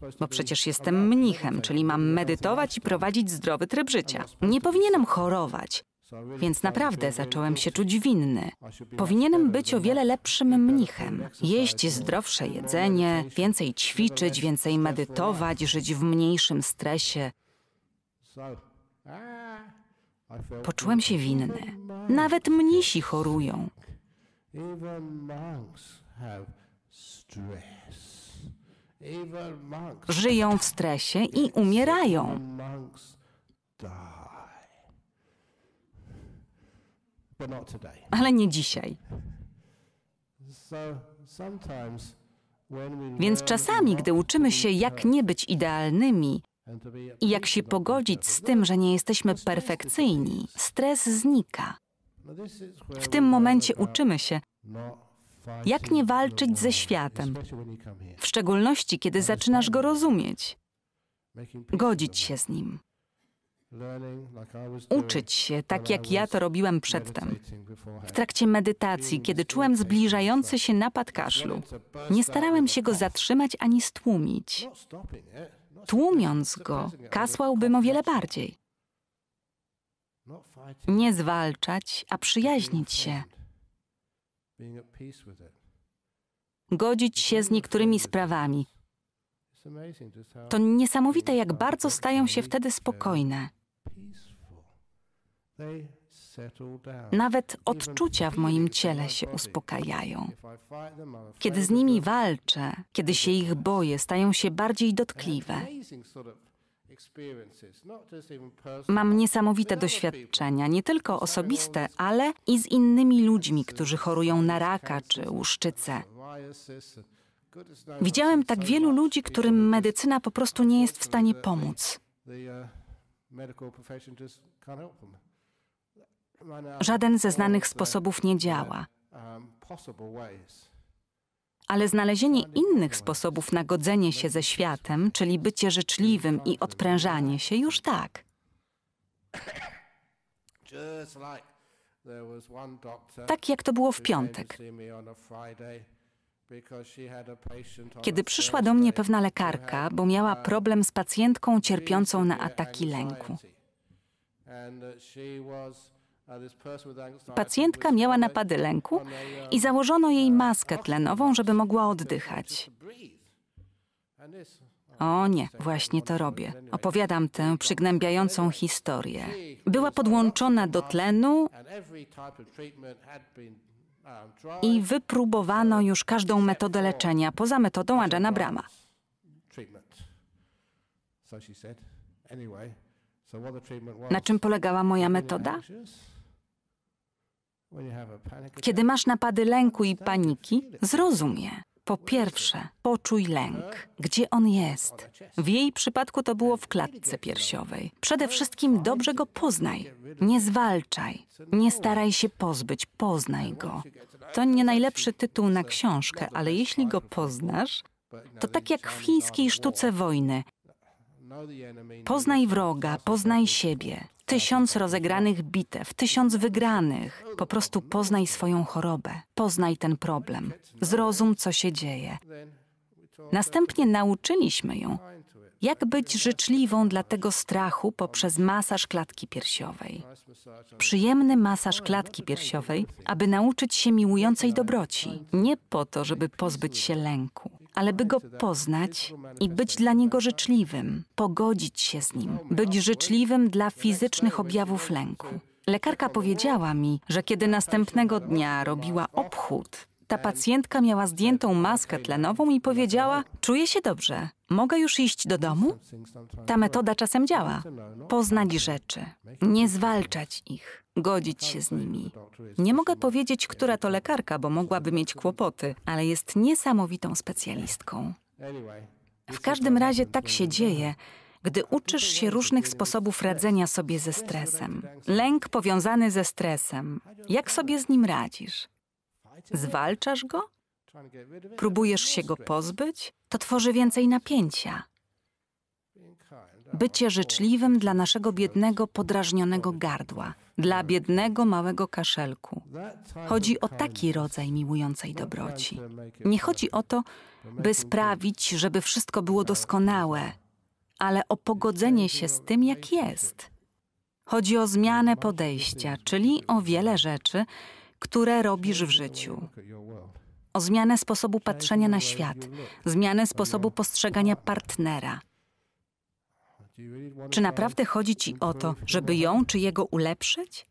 Bo no przecież jestem mnichem, czyli mam medytować i prowadzić zdrowy tryb życia. Nie powinienem chorować, więc naprawdę zacząłem się czuć winny. Powinienem być o wiele lepszym mnichem. Jeść zdrowsze jedzenie, więcej ćwiczyć, więcej medytować, żyć w mniejszym stresie. Ah, Poczułem się winny. Nawet mnisi chorują. Żyją w stresie i umierają. Ale nie dzisiaj. Więc czasami, gdy uczymy się, jak nie być idealnymi, i jak się pogodzić z tym, że nie jesteśmy perfekcyjni, stres znika. W tym momencie uczymy się, jak nie walczyć ze światem, w szczególności kiedy zaczynasz go rozumieć, godzić się z nim, uczyć się tak, jak ja to robiłem przedtem, w trakcie medytacji, kiedy czułem zbliżający się napad kaszlu. Nie starałem się go zatrzymać ani stłumić tłumiąc go, kasłałbym o wiele bardziej. Nie zwalczać, a przyjaźnić się. Godzić się z niektórymi sprawami. To niesamowite, jak bardzo stają się wtedy spokojne. Nawet odczucia w moim ciele się uspokajają. Kiedy z nimi walczę, kiedy się ich boję, stają się bardziej dotkliwe. Mam niesamowite doświadczenia, nie tylko osobiste, ale i z innymi ludźmi, którzy chorują na raka czy łuszczycę. Widziałem tak wielu ludzi, którym medycyna po prostu nie jest w stanie pomóc. Uh, Żaden ze znanych sposobów nie działa. Ale znalezienie innych sposobów na godzenie się ze światem, czyli bycie życzliwym i odprężanie się, już tak. Tak jak to było w piątek. Kiedy przyszła do mnie pewna lekarka, bo miała problem z pacjentką cierpiącą na ataki lęku. Uh, Pacjentka miała napady lęku i założono jej maskę tlenową, żeby mogła oddychać. O nie, właśnie to robię. Opowiadam tę przygnębiającą historię. Była podłączona do tlenu i wypróbowano już każdą metodę leczenia poza metodą Ajana Brahma. Na czym polegała moja metoda? Kiedy masz napady lęku i paniki, zrozum je. Po pierwsze, poczuj lęk, gdzie on jest. W jej przypadku to było w klatce piersiowej. Przede wszystkim dobrze go poznaj. Nie zwalczaj, nie staraj się pozbyć, poznaj go. To nie najlepszy tytuł na książkę, ale jeśli go poznasz, to tak jak w chińskiej sztuce wojny. Poznaj wroga, poznaj siebie. Tysiąc rozegranych bitew, tysiąc wygranych. Po prostu poznaj swoją chorobę, poznaj ten problem, zrozum, co się dzieje. Następnie nauczyliśmy ją, jak być życzliwą dla tego strachu poprzez masaż klatki piersiowej. Przyjemny masaż klatki piersiowej, aby nauczyć się miłującej dobroci, nie po to, żeby pozbyć się lęku ale by go poznać i być dla niego życzliwym, pogodzić się z nim, być życzliwym dla fizycznych objawów lęku. Lekarka powiedziała mi, że kiedy następnego dnia robiła obchód, ta pacjentka miała zdjętą maskę tlenową i powiedziała: Czuję się dobrze, mogę już iść do domu? Ta metoda czasem działa. Poznać rzeczy, nie zwalczać ich godzić się z nimi. Nie mogę powiedzieć, która to lekarka, bo mogłaby mieć kłopoty, ale jest niesamowitą specjalistką. W każdym razie tak się dzieje, gdy uczysz się różnych sposobów radzenia sobie ze stresem. Lęk powiązany ze stresem. Jak sobie z nim radzisz? Zwalczasz go? Próbujesz się go pozbyć? To tworzy więcej napięcia bycie życzliwym dla naszego biednego, podrażnionego gardła, dla biednego małego kaszelku. Chodzi o taki rodzaj miłującej dobroci. Nie chodzi o to, by sprawić, żeby wszystko było doskonałe, ale o pogodzenie się z tym, jak jest. Chodzi o zmianę podejścia, czyli o wiele rzeczy, które robisz w życiu o zmianę sposobu patrzenia na świat, zmianę sposobu postrzegania partnera, czy naprawdę chodzi ci o to, żeby ją czy jego ulepszyć?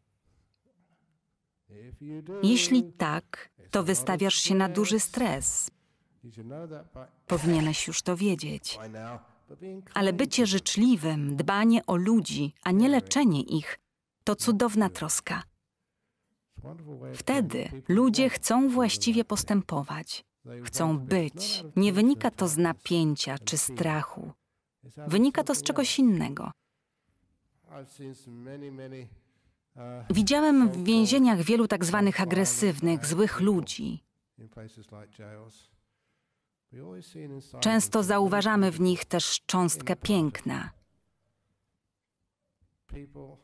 Jeśli tak, to wystawiasz się na duży stres. Powinieneś już to wiedzieć. Ale bycie życzliwym, dbanie o ludzi, a nie leczenie ich, to cudowna troska. Wtedy ludzie chcą właściwie postępować, chcą być. Nie wynika to z napięcia czy strachu. Wynika to z czegoś innego. Uh, Widziałem w więzieniach wielu tak zwanych agresywnych, złych ludzi. Często zauważamy w nich też cząstkę piękna. Oh,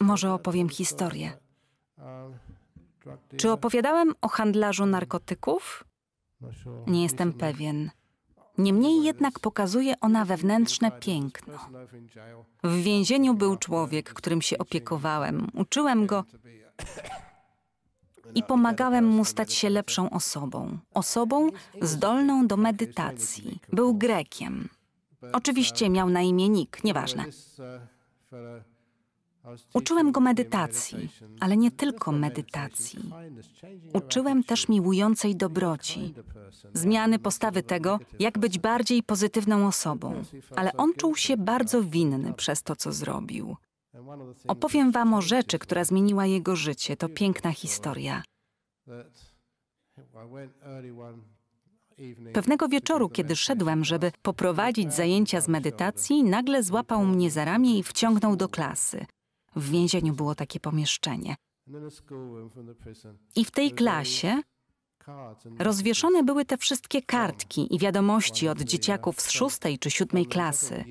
Może opowiem historię. Um, Czy opowiadałem o handlarzu narkotyków? Nie jestem pewien. Niemniej jednak pokazuje ona wewnętrzne piękno. W więzieniu był człowiek, którym się opiekowałem. Uczyłem go i pomagałem mu stać się lepszą osobą, osobą zdolną do medytacji. Był Grekiem. Oczywiście miał na imię Nick, nieważne. Uczyłem go medytacji, ale nie tylko medytacji. Uczyłem też miłującej dobroci, zmiany postawy tego, jak być bardziej pozytywną osobą, ale on czuł się bardzo winny przez to, co zrobił. Opowiem Wam o rzeczy, która zmieniła jego życie. To piękna historia. Pewnego wieczoru, kiedy szedłem, żeby poprowadzić zajęcia z medytacji, nagle złapał mnie za ramię i wciągnął do klasy. W więzieniu było takie pomieszczenie. I w tej klasie rozwieszone były te wszystkie kartki i wiadomości od dzieciaków z szóstej czy siódmej klasy.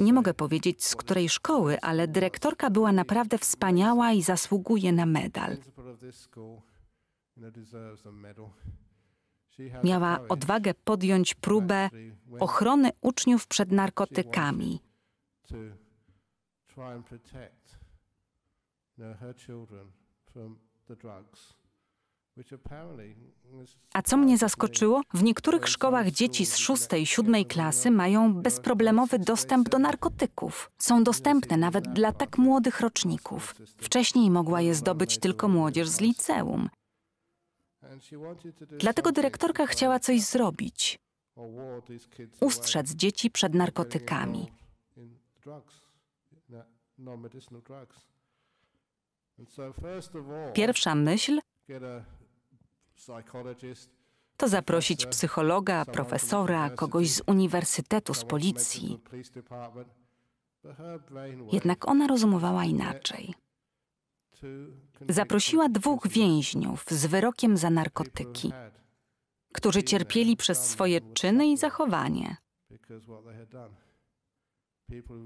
Nie mogę powiedzieć z której szkoły, ale dyrektorka była naprawdę wspaniała i zasługuje na medal. Miała odwagę podjąć próbę ochrony uczniów przed narkotykami. A co mnie zaskoczyło, w niektórych szkołach dzieci z szóstej i siódmej klasy mają bezproblemowy dostęp do narkotyków. Są dostępne nawet dla tak młodych roczników. Wcześniej mogła je zdobyć tylko młodzież z liceum. Dlatego dyrektorka chciała coś zrobić ustrzec dzieci przed narkotykami. Pierwsza myśl to zaprosić psychologa, profesora, kogoś z uniwersytetu, z policji. Jednak ona rozumowała inaczej. Zaprosiła dwóch więźniów z wyrokiem za narkotyki, którzy cierpieli przez swoje czyny i zachowanie.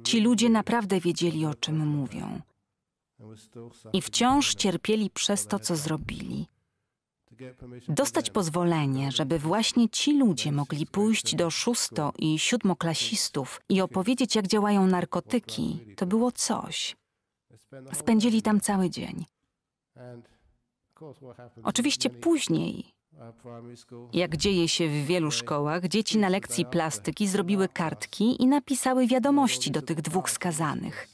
Ci ludzie naprawdę wiedzieli, o czym mówią. I wciąż cierpieli przez to, co zrobili. Dostać pozwolenie, żeby właśnie ci ludzie mogli pójść do szósto i siódmoklasistów i opowiedzieć, jak działają narkotyki, to było coś. Spędzili tam cały dzień. Oczywiście później, jak dzieje się w wielu szkołach, dzieci na lekcji plastyki zrobiły kartki i napisały wiadomości do tych dwóch skazanych.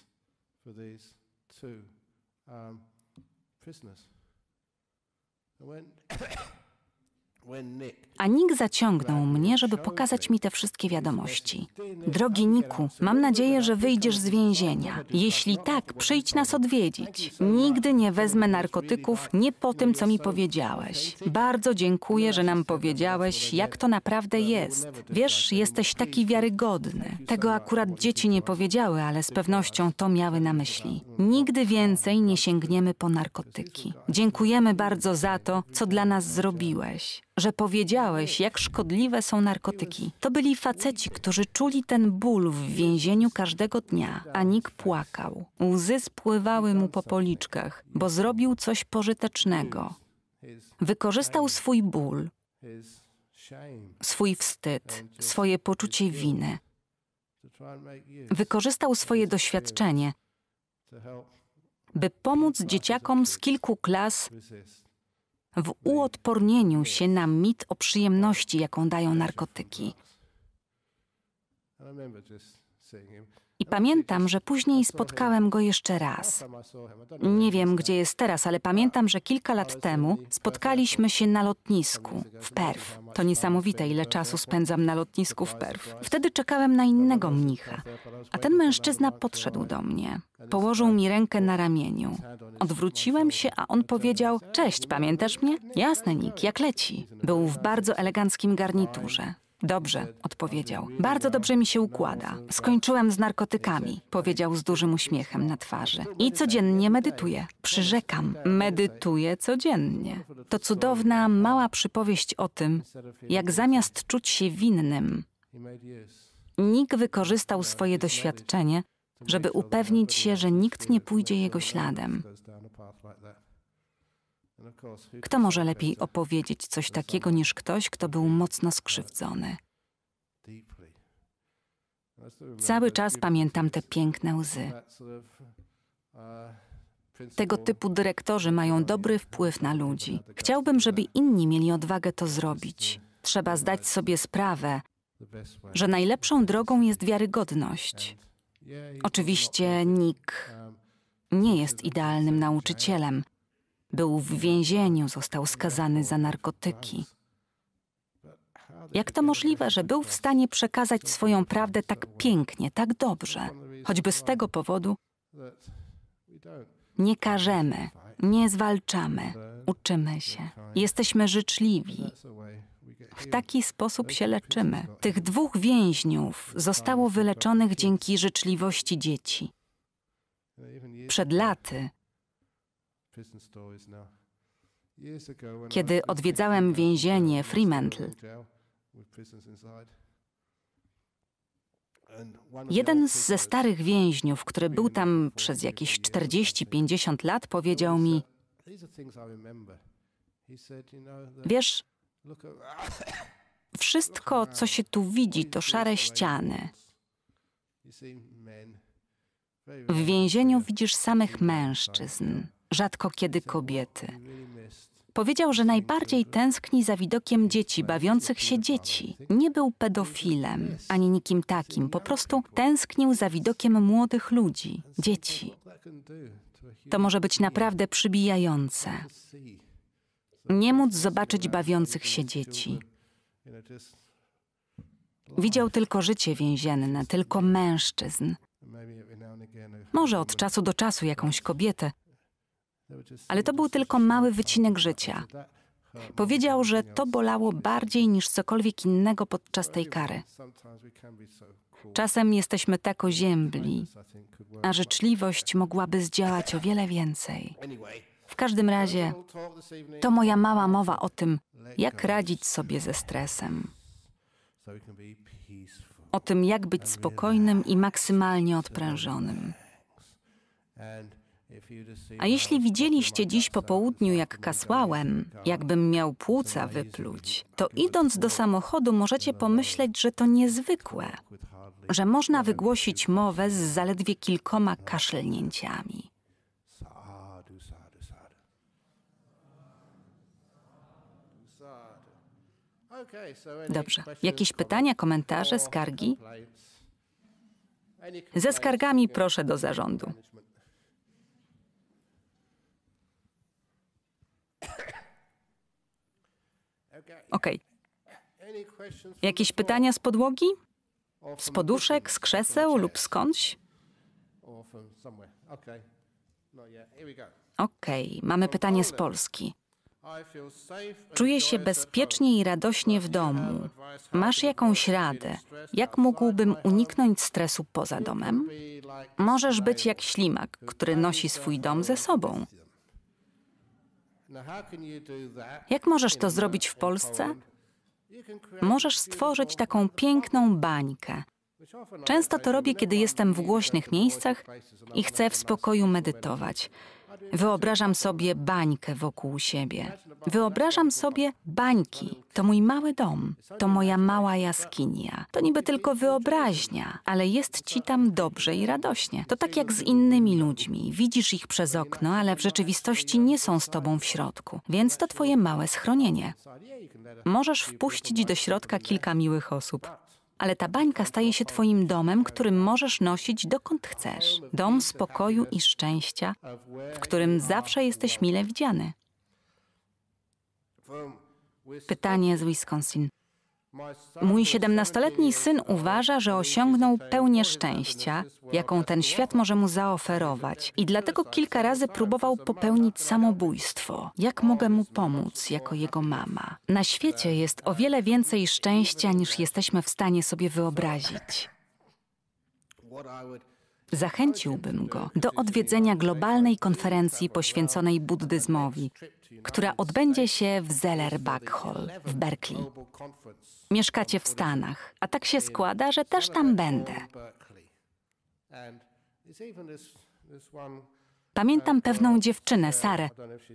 A Nick zaciągnął mnie, żeby pokazać mi te wszystkie wiadomości. Drogi Niku, mam nadzieję, że wyjdziesz z więzienia. Jeśli tak, przyjdź nas odwiedzić. Nigdy nie wezmę narkotyków, nie po tym, co mi powiedziałeś. Bardzo dziękuję, że nam powiedziałeś, jak to naprawdę jest. Wiesz, jesteś taki wiarygodny. Tego akurat dzieci nie powiedziały, ale z pewnością to miały na myśli. Nigdy więcej nie sięgniemy po narkotyki. Dziękujemy bardzo za to, co dla nas zrobiłeś że powiedziałeś, jak szkodliwe są narkotyki. To byli faceci, którzy czuli ten ból w więzieniu każdego dnia, a Nick płakał. Łzy spływały mu po policzkach, bo zrobił coś pożytecznego. Wykorzystał swój ból, swój wstyd, swoje poczucie winy. Wykorzystał swoje doświadczenie, by pomóc dzieciakom z kilku klas w uodpornieniu się na mit o przyjemności, jaką dają narkotyki. I pamiętam, że później spotkałem go jeszcze raz. Nie wiem, gdzie jest teraz, ale pamiętam, że kilka lat temu spotkaliśmy się na lotnisku w Perw. To niesamowite, ile czasu spędzam na lotnisku w Perw. Wtedy czekałem na innego mnicha, a ten mężczyzna podszedł do mnie. Położył mi rękę na ramieniu. Odwróciłem się, a on powiedział: Cześć, pamiętasz mnie? Jasne, Nick, jak leci. Był w bardzo eleganckim garniturze. Dobrze, odpowiedział. Bardzo dobrze mi się układa. Skończyłem z narkotykami, powiedział z dużym uśmiechem na twarzy. I codziennie medytuję. Przyrzekam, medytuję codziennie. To cudowna, mała przypowieść o tym, jak zamiast czuć się winnym, Nick wykorzystał swoje doświadczenie, żeby upewnić się, że nikt nie pójdzie jego śladem. Kto może lepiej opowiedzieć coś takiego niż ktoś, kto był mocno skrzywdzony? Cały czas pamiętam te piękne łzy. Tego typu dyrektorzy mają dobry wpływ na ludzi. Chciałbym, żeby inni mieli odwagę to zrobić. Trzeba zdać sobie sprawę, że najlepszą drogą jest wiarygodność. Oczywiście Nick nie jest idealnym nauczycielem, był w więzieniu, został skazany za narkotyki. Jak to możliwe, że był w stanie przekazać swoją prawdę tak pięknie, tak dobrze? Choćby z tego powodu nie karzemy, nie zwalczamy, uczymy się, jesteśmy życzliwi. W taki sposób się leczymy. Tych dwóch więźniów zostało wyleczonych dzięki życzliwości dzieci. Przed laty kiedy odwiedzałem więzienie Fremantle, Jeden ze starych więźniów, który był tam przez jakieś 40-50 lat, powiedział mi: Wiesz, wszystko, co się tu widzi, to szare ściany. W więzieniu widzisz samych mężczyzn rzadko kiedy kobiety. Powiedział, że najbardziej tęskni za widokiem dzieci, bawiących się dzieci. Nie był pedofilem ani nikim takim, po prostu tęsknił za widokiem młodych ludzi, dzieci. To może być naprawdę przybijające. Nie móc zobaczyć bawiących się dzieci. Widział tylko życie więzienne, tylko mężczyzn. Może od czasu do czasu jakąś kobietę, ale to był tylko mały wycinek życia. Powiedział, że to bolało bardziej niż cokolwiek innego podczas tej kary. Czasem jesteśmy tak oziębli, a życzliwość mogłaby zdziałać o wiele więcej. W każdym razie, to moja mała mowa o tym, jak radzić sobie ze stresem. O tym, jak być spokojnym i maksymalnie odprężonym. A jeśli widzieliście dziś po południu, jak kasłałem, jakbym miał płuca wypluć, to idąc do samochodu możecie pomyśleć, że to niezwykłe, że można wygłosić mowę z zaledwie kilkoma kaszlnięciami. Dobrze. Jakieś pytania, komentarze, skargi? Ze skargami proszę do zarządu. OK. Jakieś pytania z podłogi? Z poduszek, z krzeseł lub skądś? OK, mamy pytanie z Polski. Czuję się bezpiecznie i radośnie w domu. Masz jakąś radę? Jak mógłbym uniknąć stresu poza domem? Możesz być jak ślimak, który nosi swój dom ze sobą. Jak możesz to zrobić w Polsce? Możesz stworzyć taką piękną bańkę. Często to robię, kiedy jestem w głośnych miejscach i chcę w spokoju medytować. Wyobrażam sobie bańkę wokół siebie. Wyobrażam sobie bańki. To mój mały dom, to moja mała jaskinia. To niby tylko wyobraźnia, ale jest ci tam dobrze i radośnie. To tak jak z innymi ludźmi. Widzisz ich przez okno, ale w rzeczywistości nie są z tobą w środku, więc to twoje małe schronienie. Możesz wpuścić do środka kilka miłych osób ale ta bańka staje się Twoim domem, który możesz nosić dokąd chcesz. Dom spokoju i szczęścia, w którym zawsze jesteś mile widziany. Pytanie z Wisconsin. Mój 17-letni syn uważa, że osiągnął pełnię szczęścia, jaką ten świat może mu zaoferować, i dlatego kilka razy próbował popełnić samobójstwo. Jak mogę mu pomóc jako jego mama? Na świecie jest o wiele więcej szczęścia, niż jesteśmy w stanie sobie wyobrazić. Zachęciłbym go do odwiedzenia globalnej konferencji poświęconej buddyzmowi, która odbędzie się w Zellerbach Hall w Berkeley mieszkacie w Stanach, a tak się składa, że też tam będę. Pamiętam pewną dziewczynę, Sarę.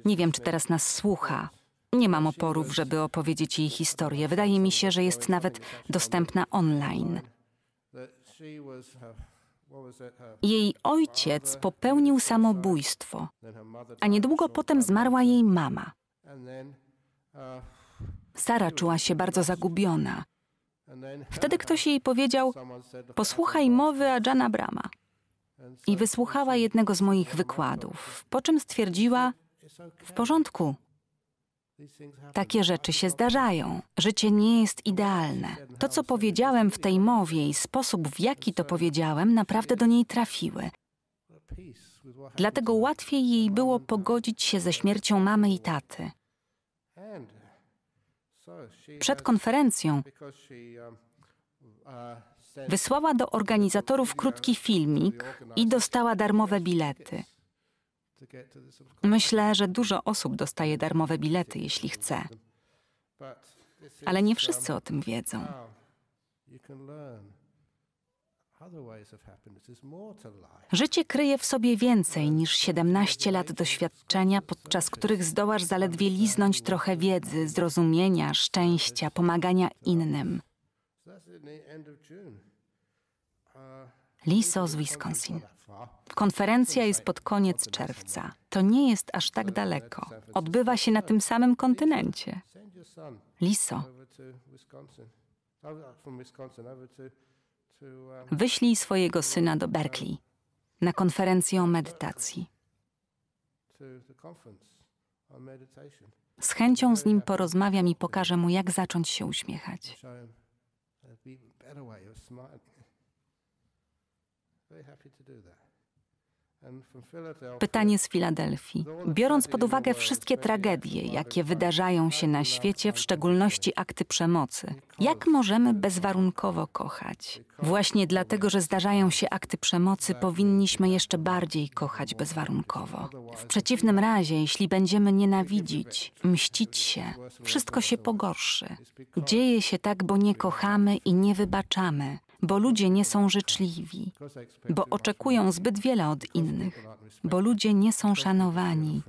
Nie wiem, czy teraz nas słucha. Nie mam oporów, żeby opowiedzieć jej historię. Wydaje mi się, że jest nawet dostępna online. Jej ojciec popełnił samobójstwo, a niedługo potem zmarła jej mama. Sara czuła się bardzo zagubiona. Wtedy ktoś jej powiedział: Posłuchaj mowy Ajana Brahma. I wysłuchała jednego z moich wykładów, po czym stwierdziła: W porządku. Takie rzeczy się zdarzają. Życie nie jest idealne. To, co powiedziałem w tej mowie i sposób, w jaki to powiedziałem, naprawdę do niej trafiły. Dlatego łatwiej jej było pogodzić się ze śmiercią mamy i taty. Przed konferencją wysłała do organizatorów krótki filmik i dostała darmowe bilety. Myślę, że dużo osób dostaje darmowe bilety, jeśli chce. Ale nie wszyscy o tym wiedzą. Życie kryje w sobie więcej niż 17 lat doświadczenia, podczas których zdołasz zaledwie liznąć trochę wiedzy, zrozumienia, szczęścia, pomagania innym. Liso z Wisconsin. Konferencja jest pod koniec czerwca. To nie jest aż tak daleko. Odbywa się na tym samym kontynencie. Liso. Wyślij swojego syna do Berkeley na konferencję o medytacji. Z chęcią z nim porozmawiam i pokażę mu, jak zacząć się uśmiechać. Uh, Very happy to do that. Pytanie z Filadelfii. Biorąc pod uwagę wszystkie tragedie, jakie wydarzają się na świecie, w szczególności akty przemocy, jak możemy bezwarunkowo kochać? Właśnie dlatego, że zdarzają się akty przemocy, powinniśmy jeszcze bardziej kochać bezwarunkowo. W przeciwnym razie, jeśli będziemy nienawidzić, mścić się, wszystko się pogorszy. Dzieje się tak, bo nie kochamy i nie wybaczamy bo ludzie nie są życzliwi, bo oczekują zbyt wiele od innych, bo ludzie nie są szanowani,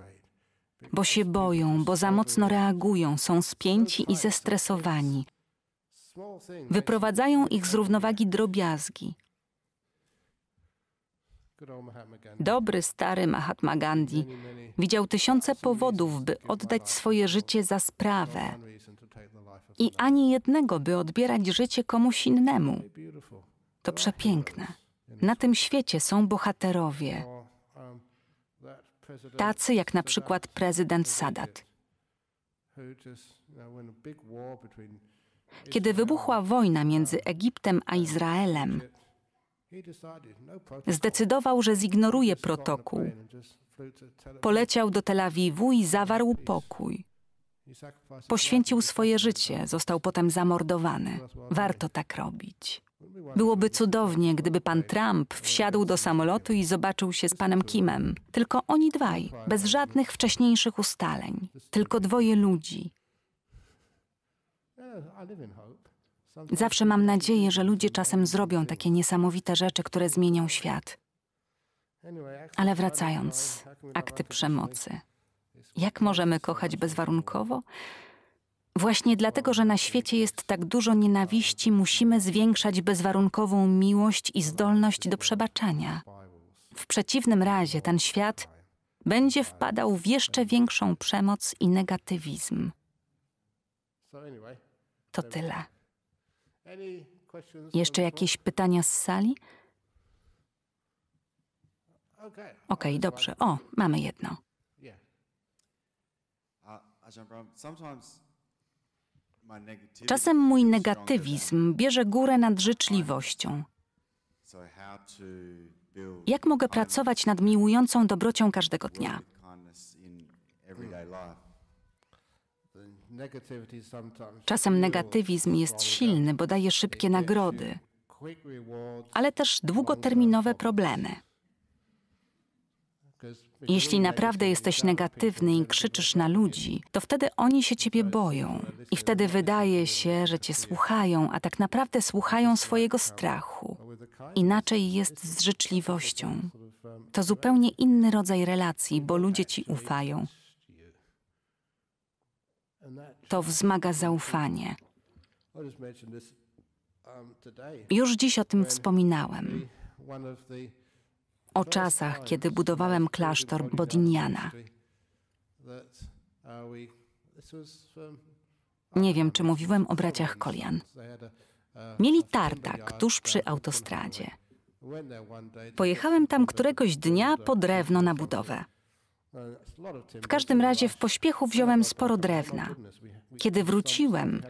bo się boją, bo za mocno reagują, są spięci i zestresowani. Wyprowadzają ich z równowagi drobiazgi. Dobry stary Mahatma Gandhi widział tysiące powodów, by oddać swoje życie za sprawę, i ani jednego, by odbierać życie komuś innemu. To przepiękne. Na tym świecie są bohaterowie, tacy jak na przykład prezydent Sadat. Kiedy wybuchła wojna między Egiptem a Izraelem, zdecydował, że zignoruje protokół. Poleciał do Tel Awiwu i zawarł pokój. Poświęcił swoje życie, został potem zamordowany. Warto tak robić. Byłoby cudownie, gdyby pan Trump wsiadł do samolotu i zobaczył się z panem Kimem. Tylko oni dwaj, bez żadnych wcześniejszych ustaleń. Tylko dwoje ludzi. Zawsze mam nadzieję, że ludzie czasem zrobią takie niesamowite rzeczy, które zmienią świat. Ale wracając, akty przemocy. Jak możemy kochać bezwarunkowo? Właśnie dlatego, że na świecie jest tak dużo nienawiści, musimy zwiększać bezwarunkową miłość i zdolność do przebaczenia. W przeciwnym razie ten świat będzie wpadał w jeszcze większą przemoc i negatywizm. To tyle. Jeszcze jakieś pytania z sali? Okej, okay, dobrze. O, mamy jedno. Czasem mój negatywizm bierze górę nad życzliwością. Jak mogę pracować nad miłującą dobrocią każdego dnia? Czasem negatywizm jest silny, bo daje szybkie nagrody, ale też długoterminowe problemy. Jeśli naprawdę jesteś negatywny i krzyczysz na ludzi, to wtedy oni się ciebie boją. I wtedy wydaje się, że cię słuchają, a tak naprawdę słuchają swojego strachu. Inaczej jest z życzliwością. To zupełnie inny rodzaj relacji, bo ludzie ci ufają. To wzmaga zaufanie. Już dziś o tym wspominałem o czasach, kiedy budowałem klasztor Bodiniana. Nie wiem, czy mówiłem o braciach Kolian. Mieli tartak tuż przy autostradzie. Pojechałem tam któregoś dnia po drewno na budowę. W każdym razie w pośpiechu wziąłem sporo drewna. Kiedy wróciłem,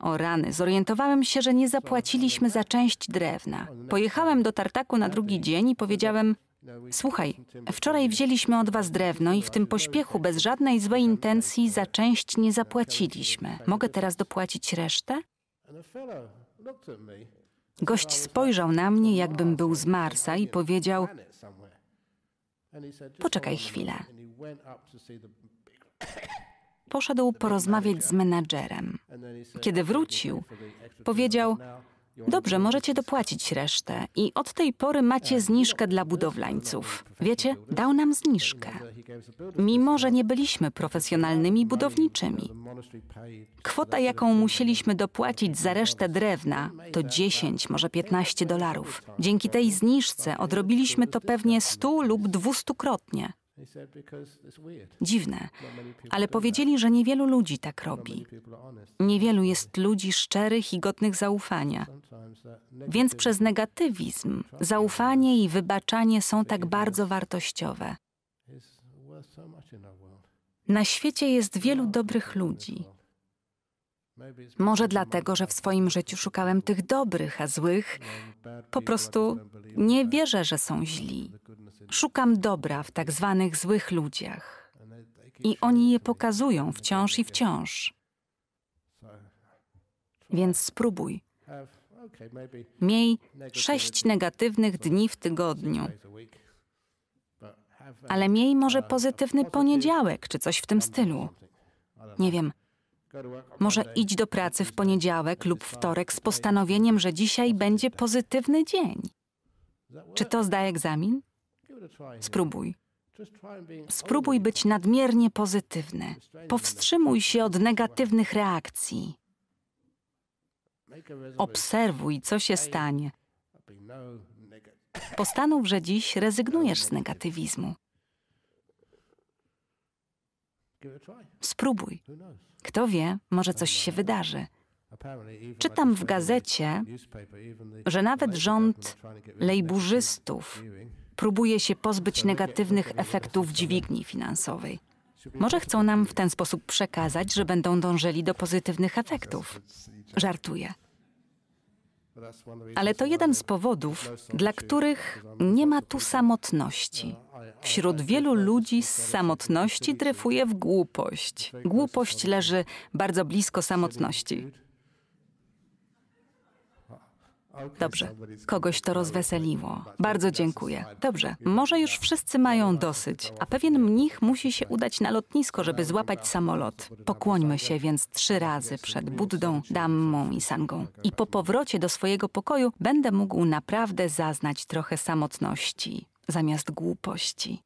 o rany, zorientowałem się, że nie zapłaciliśmy za część drewna. Pojechałem do tartaku na drugi dzień i powiedziałem: Słuchaj, wczoraj wzięliśmy od was drewno i w tym pośpiechu, bez żadnej złej intencji, za część nie zapłaciliśmy. Mogę teraz dopłacić resztę? Gość spojrzał na mnie, jakbym był z Marsa i powiedział: Poczekaj chwilę. Poszedł porozmawiać z menadżerem. Kiedy wrócił, powiedział: Dobrze, możecie dopłacić resztę i od tej pory macie zniżkę dla budowlańców. Wiecie, dał nam zniżkę. Mimo, że nie byliśmy profesjonalnymi budowniczymi. Kwota, jaką musieliśmy dopłacić za resztę drewna, to 10, może 15 dolarów. Dzięki tej zniżce odrobiliśmy to pewnie 100 lub 200-krotnie. Dziwne, ale powiedzieli, że niewielu ludzi tak robi. Niewielu jest ludzi szczerych i godnych zaufania. Więc przez negatywizm zaufanie i wybaczanie są tak bardzo wartościowe. Na świecie jest wielu dobrych ludzi. Może dlatego, że w swoim życiu szukałem tych dobrych, a złych po prostu nie wierzę, że są źli. Szukam dobra w tak zwanych złych ludziach. I oni je pokazują wciąż i wciąż. Więc spróbuj. Miej sześć negatywnych dni w tygodniu, ale miej może pozytywny poniedziałek czy coś w tym stylu. Nie wiem. Może idź do pracy w poniedziałek lub wtorek z postanowieniem, że dzisiaj będzie pozytywny dzień. Czy to zda egzamin? Spróbuj. Spróbuj być nadmiernie pozytywny. Powstrzymuj się od negatywnych reakcji. Obserwuj, co się stanie. Postanów, że dziś rezygnujesz z negatywizmu. Spróbuj. Kto wie, może coś się wydarzy. Czytam w gazecie, że nawet rząd lejburzystów próbuje się pozbyć negatywnych efektów dźwigni finansowej. Może chcą nam w ten sposób przekazać, że będą dążyli do pozytywnych efektów. Żartuję. Ale to jeden z powodów, dla których nie ma tu samotności. Wśród wielu ludzi z samotności dryfuje w głupość. Głupość leży bardzo blisko samotności. Dobrze, kogoś to rozweseliło. Bardzo dziękuję. Dobrze, może już wszyscy mają dosyć, a pewien mnich musi się udać na lotnisko, żeby złapać samolot. Pokłońmy się więc trzy razy przed Buddą, Dammą i Sangą. I po powrocie do swojego pokoju będę mógł naprawdę zaznać trochę samotności zamiast głupości.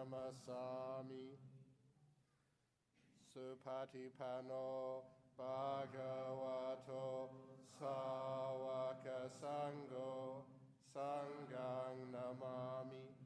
namasami. Supatipano bhagavato sawaka sango sangang namami.